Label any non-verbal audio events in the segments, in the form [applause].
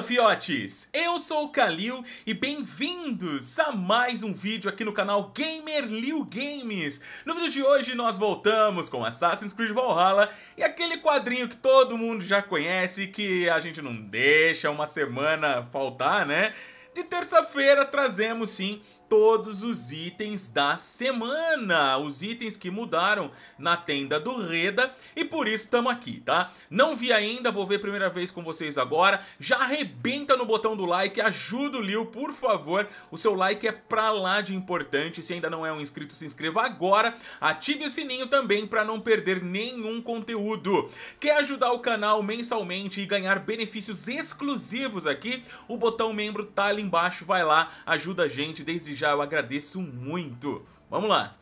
Fala fiotes, eu sou o Kalil e bem-vindos a mais um vídeo aqui no canal Gamer Liu Games. No vídeo de hoje nós voltamos com Assassin's Creed Valhalla e aquele quadrinho que todo mundo já conhece que a gente não deixa uma semana faltar, né? De terça-feira trazemos sim todos os itens da semana, os itens que mudaram na tenda do Reda e por isso estamos aqui, tá? Não vi ainda, vou ver primeira vez com vocês agora, já arrebenta no botão do like, ajuda o Liu, por favor, o seu like é pra lá de importante, se ainda não é um inscrito, se inscreva agora, ative o sininho também para não perder nenhum conteúdo. Quer ajudar o canal mensalmente e ganhar benefícios exclusivos aqui? O botão membro tá ali embaixo, vai lá, ajuda a gente desde já eu agradeço muito. Vamos lá.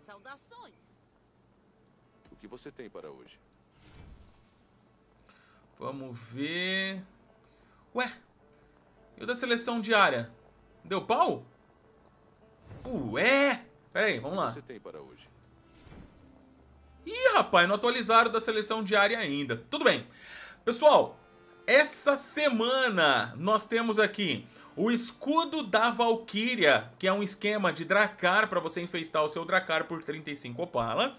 Saudações. O que você tem para hoje? Vamos ver... Ué, e o da seleção diária? Deu pau? Ué! Pera aí, vamos lá. Você tem para hoje? Ih, rapaz, não atualizaram da seleção diária ainda. Tudo bem. Pessoal, essa semana nós temos aqui o escudo da Valkyria, que é um esquema de Dracar para você enfeitar o seu Dracar por 35 opala.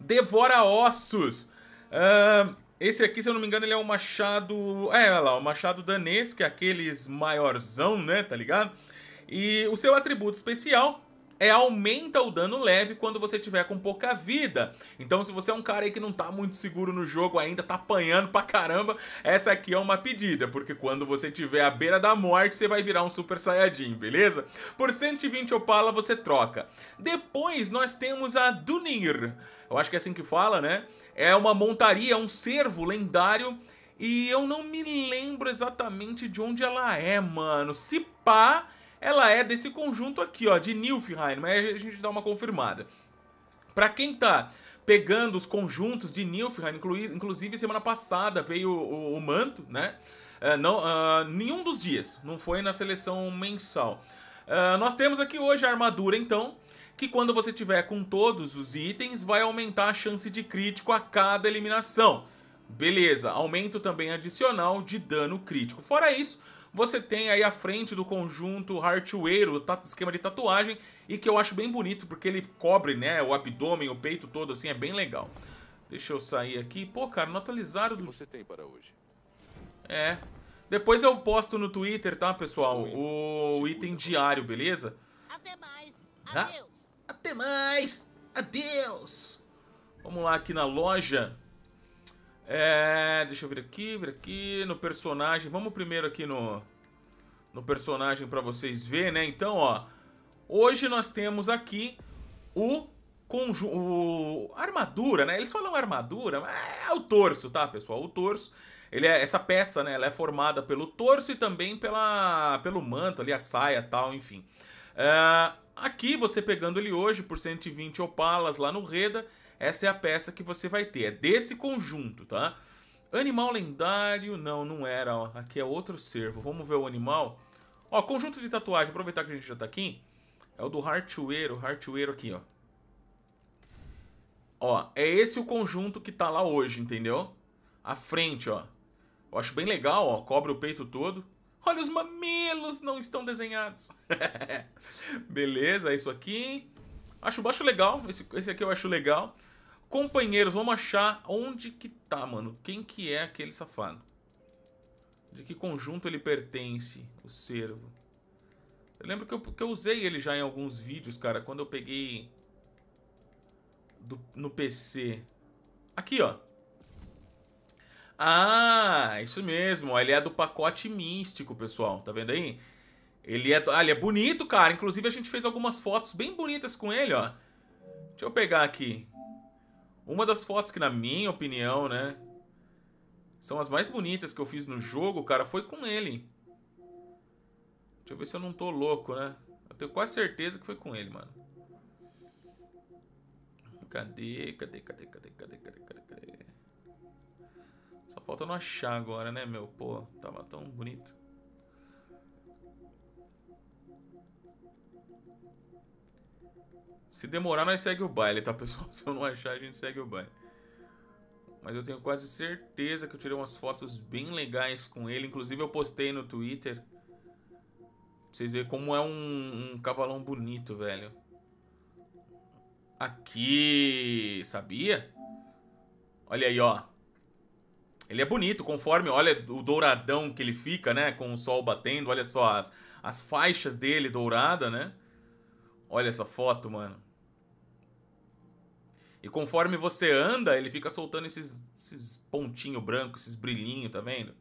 Devora ossos. Uh, esse aqui, se eu não me engano, ele é um machado. É, olha lá, o um machado danês, que é aqueles maiorzão, né? Tá ligado? E o seu atributo especial é aumenta o dano leve quando você tiver com pouca vida. Então, se você é um cara aí que não tá muito seguro no jogo ainda, tá apanhando pra caramba, essa aqui é uma pedida, porque quando você tiver à beira da morte, você vai virar um Super Saiyajin, beleza? Por 120 Opala você troca. Depois nós temos a Dunir. Eu acho que é assim que fala, né? É uma montaria, é um servo lendário e eu não me lembro exatamente de onde ela é, mano. Se pá, ela é desse conjunto aqui, ó, de Nilfheim, mas a gente dá uma confirmada. Para quem tá pegando os conjuntos de Nilfheim, inclusive semana passada veio o, o, o manto, né? Uh, não, uh, nenhum dos dias, não foi na seleção mensal. Uh, nós temos aqui hoje a armadura, então, que quando você tiver com todos os itens, vai aumentar a chance de crítico a cada eliminação. Beleza, aumento também adicional de dano crítico. Fora isso, você tem aí à frente do conjunto o esquema de tatuagem, e que eu acho bem bonito, porque ele cobre né, o abdômen, o peito todo, assim, é bem legal. Deixa eu sair aqui. Pô, cara, não atualizaram... Do... você tem para hoje? É. Depois eu posto no Twitter, tá, pessoal? O item diário, beleza? Até mais. Adeus. Ah? Até mais. Adeus. Vamos lá aqui na loja. É, deixa eu vir aqui, vir aqui no personagem. Vamos primeiro aqui no no personagem para vocês verem, né? Então, ó, hoje nós temos aqui o conjunto, armadura, né? Eles falam armadura, mas é o torso, tá, pessoal? O torso, ele é essa peça, né? Ela é formada pelo torso e também pela pelo manto, ali a saia, tal, enfim. É, aqui você pegando ele hoje por 120 opalas lá no Reda, essa é a peça que você vai ter, é desse conjunto, tá? Animal lendário, não, não era, ó. Aqui é outro servo. Vamos ver o animal. Ó, conjunto de tatuagem, aproveitar que a gente já tá aqui. É o do Hartueiro, Hartueiro aqui, ó. Ó, é esse o conjunto que tá lá hoje, entendeu? A frente, ó. Eu acho bem legal, ó, cobre o peito todo. Olha, os mamilos não estão desenhados. [laughs] Beleza, é isso aqui. Acho, acho legal, esse, esse aqui eu acho legal. Companheiros, vamos achar onde que tá, mano. Quem que é aquele safado? De que conjunto ele pertence, o servo? Eu lembro que eu, que eu usei ele já em alguns vídeos, cara, quando eu peguei do, no PC. Aqui, ó. Ah, isso mesmo. Ele é do pacote místico, pessoal. Tá vendo aí? Ele é, ah, ele é bonito, cara. Inclusive, a gente fez algumas fotos bem bonitas com ele, ó. Deixa eu pegar aqui. Uma das fotos que, na minha opinião, né, são as mais bonitas que eu fiz no jogo, cara, foi com ele. Deixa eu ver se eu não tô louco, né? Eu tenho quase certeza que foi com ele, mano. Cadê? Cadê? Cadê? Cadê? Cadê? Cadê? Cadê? cadê? Só falta não achar agora, né, meu? Pô, tava tão bonito. Se demorar, nós segue o baile, tá, pessoal? [laughs] Se eu não achar, a gente segue o baile. Mas eu tenho quase certeza que eu tirei umas fotos bem legais com ele. Inclusive, eu postei no Twitter. Pra vocês verem como é um, um cavalão bonito, velho. Aqui, sabia? Olha aí, ó. Ele é bonito, conforme, olha o douradão que ele fica, né? Com o sol batendo, olha só as, as faixas dele dourada, né? Olha essa foto, mano. E conforme você anda, ele fica soltando esses, esses pontinhos brancos, esses brilhinhos, tá vendo?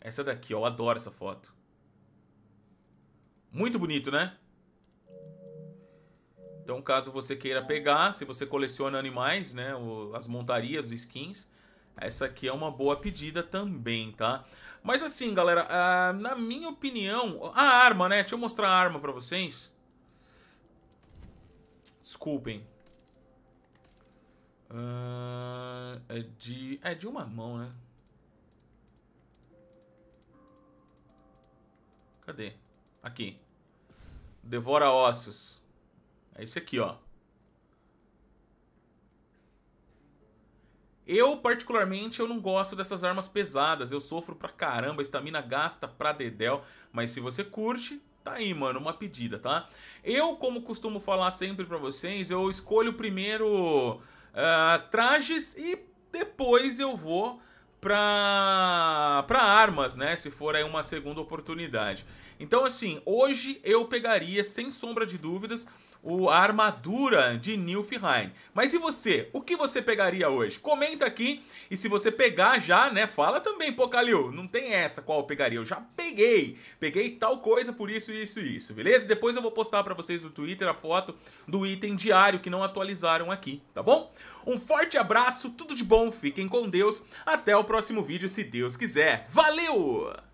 Essa daqui, ó. Eu adoro essa foto. Muito bonito, né? Então, caso você queira pegar, se você coleciona animais, né? As montarias, os skins. Essa aqui é uma boa pedida também, tá? Mas assim, galera, ah, na minha opinião... A arma, né? Deixa eu mostrar a arma pra vocês. Desculpem. Uh, é de... É de uma mão, né? Cadê? Aqui. Devora ossos. É esse aqui, ó. Eu, particularmente, eu não gosto dessas armas pesadas. Eu sofro pra caramba, estamina gasta pra dedéu. Mas se você curte, Tá aí, mano, uma pedida, tá? Eu, como costumo falar sempre para vocês, eu escolho primeiro uh, trajes e depois eu vou para armas, né? Se for aí uma segunda oportunidade. Então, assim, hoje eu pegaria, sem sombra de dúvidas, o, a armadura de Nilfheim. Mas e você? O que você pegaria hoje? Comenta aqui e se você pegar já, né, fala também, pô, Calil, não tem essa qual eu pegaria, eu já peguei. Peguei tal coisa por isso, isso e isso, beleza? Depois eu vou postar para vocês no Twitter a foto do item diário que não atualizaram aqui, tá bom? Um forte abraço, tudo de bom, fiquem com Deus, até o próximo vídeo se Deus quiser. Valeu!